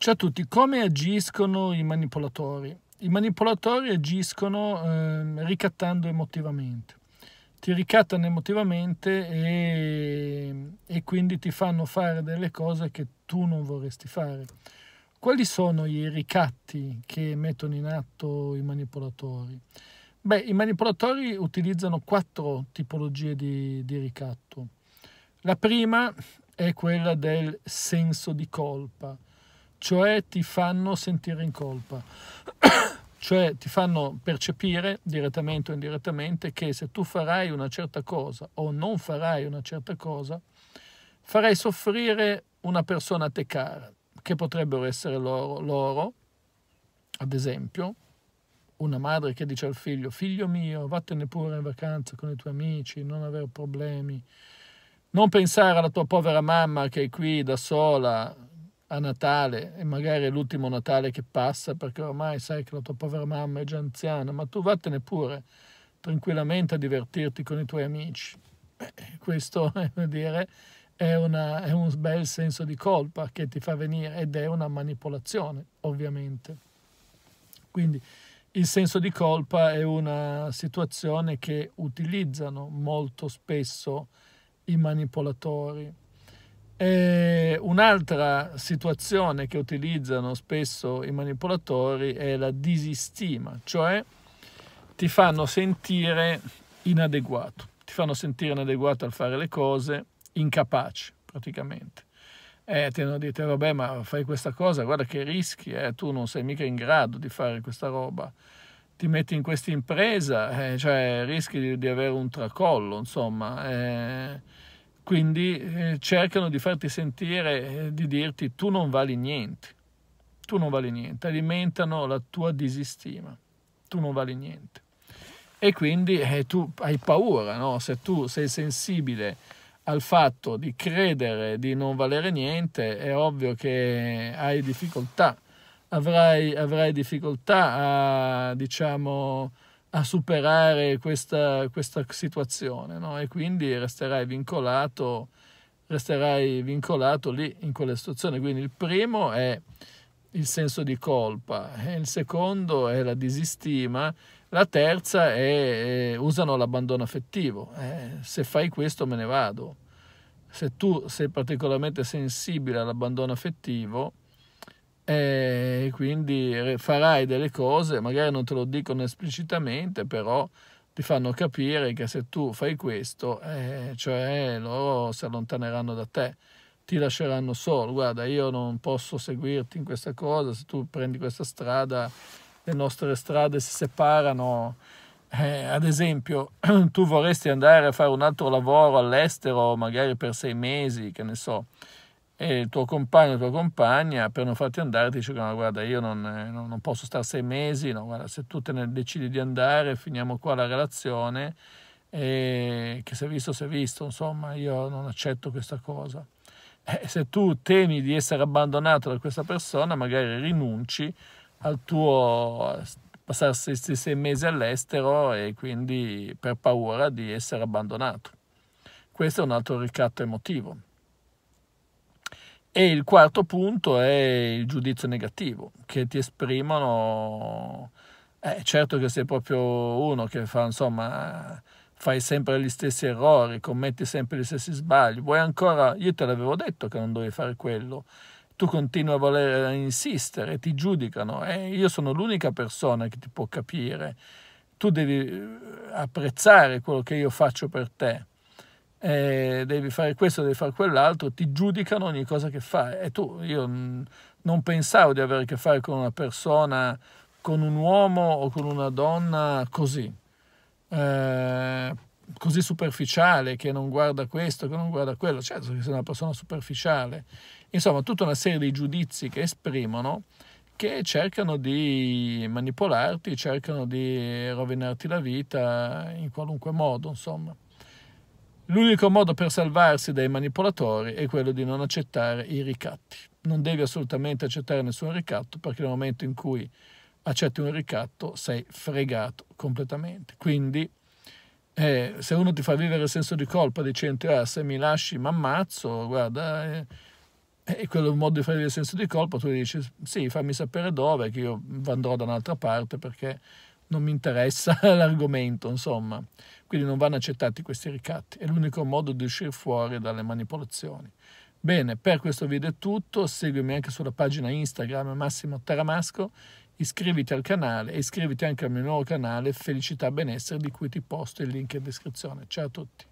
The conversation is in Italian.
Ciao a tutti, come agiscono i manipolatori? I manipolatori agiscono eh, ricattando emotivamente, ti ricattano emotivamente e, e, quindi ti fanno fare delle cose che tu non vorresti fare. Quali sono i ricatti che mettono in atto i manipolatori? Beh, i manipolatori utilizzano quattro tipologie di, di ricatto. La prima è quella del senso di colpa cioè ti fanno sentire in colpa, cioè ti fanno percepire direttamente o indirettamente che se tu farai una certa cosa o non farai una certa cosa, farai soffrire una persona a te cara, che potrebbero essere loro, loro ad esempio, una madre che dice al figlio, figlio mio, vattene pure in vacanza con i tuoi amici, non avere problemi, non pensare alla tua povera mamma che è qui da sola, a Natale e magari è l'ultimo Natale che passa perché ormai sai che la tua povera mamma è già anziana, ma tu vattene pure tranquillamente a divertirti con i tuoi amici. Beh, questo è, dire, è, una, è un bel senso di colpa che ti fa venire ed è una manipolazione, ovviamente. Quindi il senso di colpa è una situazione che utilizzano molto spesso i manipolatori e un'altra situazione che utilizzano spesso i manipolatori è la disistima, cioè ti fanno sentire inadeguato, ti fanno sentire inadeguato al fare le cose, incapace praticamente. Eh, ti hanno detto, eh, vabbè, ma fai questa cosa, guarda che rischi, eh, tu non sei mica in grado di fare questa roba, ti metti in questa impresa, eh, cioè rischi di, di, avere un tracollo, insomma. Eh, quindi eh, cercano di farti sentire, eh, di dirti tu non vali niente, tu non vali niente, alimentano la tua disistima, tu non vali niente. E quindi eh, tu hai paura, no? se tu sei sensibile al fatto di credere di non valere niente, è ovvio che hai difficoltà, avrai, avrai difficoltà a, diciamo, a superare questa, questa situazione no? e quindi resterai vincolato, resterai vincolato lì in quella situazione. Quindi il primo è il senso di colpa, il secondo è la disistima, la terza è, è eh, usano l'abbandono affettivo, eh, se fai questo me ne vado. Se tu sei particolarmente sensibile all'abbandono affettivo, e quindi farai delle cose, magari non te lo dicono esplicitamente, però ti fanno capire che se tu fai questo, eh, cioè loro si allontaneranno da te, ti lasceranno solo, guarda io non posso seguirti in questa cosa, se tu prendi questa strada, le nostre strade si separano, eh, ad esempio tu vorresti andare a fare un altro lavoro all'estero, magari per sei mesi, che ne so, e il tuo compagno o tua compagna per non farti andare ti dice no, guarda io non, eh, non posso stare sei mesi, no, guarda, se tu te ne decidi di andare finiamo qua la relazione e che si è visto si è visto, insomma io non accetto questa cosa. Eh, se tu temi di essere abbandonato da questa persona magari rinunci al tuo eh, passarsi sei mesi all'estero e quindi per paura di essere abbandonato. Questo è un altro ricatto emotivo. E il quarto punto è il giudizio negativo, che ti esprimono, eh, certo che sei proprio uno che fa, insomma, fai sempre gli stessi errori, commetti sempre gli stessi sbagli, vuoi ancora, io te l'avevo detto che non dovevi fare quello, tu continui a voler a insistere, ti giudicano, eh, io sono l'unica persona che ti può capire, tu devi eh, apprezzare quello che io faccio per te eh, devi fare questo, devi fare quell'altro, ti giudicano ogni cosa che fai. E tu, io non pensavo di avere a che fare con una persona, con un uomo o con una donna così, eh, così superficiale, che non guarda questo, che non guarda quello. Certo che sei una persona superficiale. Insomma, tutta una serie di giudizi che esprimono che cercano di manipolarti, cercano di rovinarti la vita in qualunque modo, insomma. L'unico modo per salvarsi dai manipolatori è quello di non accettare i ricatti. Non devi assolutamente accettare nessun ricatto perché nel momento in cui accetti un ricatto sei fregato completamente. Quindi eh, se uno ti fa vivere il senso di colpa dicendo ah, se mi lasci mi ammazzo, guarda, eh, eh, quello è un modo di fare il senso di colpa, tu dici sì fammi sapere dove che io andrò da un'altra parte perché non mi interessa l'argomento, insomma. Quindi non vanno accettati questi ricatti, è l'unico modo di uscire fuori dalle manipolazioni. Bene, per questo video è tutto, seguimi anche sulla pagina Instagram Massimo Taramasco, iscriviti al canale e iscriviti anche al mio nuovo canale Felicità Benessere di cui ti posto il link in descrizione. Ciao a tutti!